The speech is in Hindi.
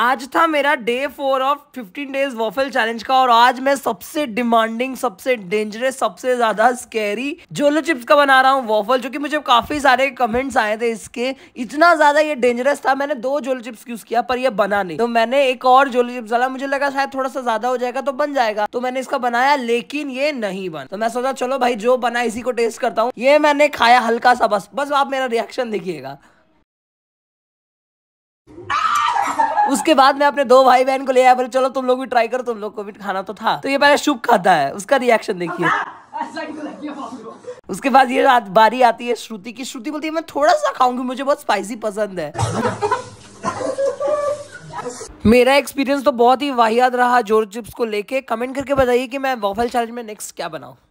आज था मेरा day four of fifteen days waffle challenge का और आज मैं सबसे डिमांडिंग सबसे डेंजरस सबसे ज्यादा स्कैरी जोलो चिप्स का बना रहा हूँ वॉफल जो कि मुझे काफी सारे कमेंट्स आए थे इसके इतना ज्यादा ये डेंजरस था मैंने दो जोलो चिप्स यूज किया पर यह बना नहीं तो मैंने एक और जोलो चिप्स डाला मुझे लगा शायद थोड़ा सा ज्यादा हो जाएगा तो बन जाएगा तो मैंने इसका बनाया लेकिन ये नहीं बना तो मैं सोचा चलो भाई जो बना इसी को टेस्ट करता हूँ ये मैंने खाया हल्का सा बस बस आप मेरा रिएक्शन देखिएगा उसके बाद मैं अपने दो भाई बहन को ले आया बोले चलो तुम लोग भी ट्राई करो तुम लोग को भी खाना तो था तो ये पहले शुभ खाता है उसका रिएक्शन देखिए उसके बाद ये बारी आती है श्रुति की श्रुति बोलती है मैं थोड़ा सा खाऊंगी मुझे बहुत स्पाइसी पसंद है मेरा एक्सपीरियंस तो बहुत ही वाहियात रहा जोर चिप्स को लेके कमेंट करके बताइए कि मैं वॉफल चैलेंज में नेक्स्ट क्या बनाऊँ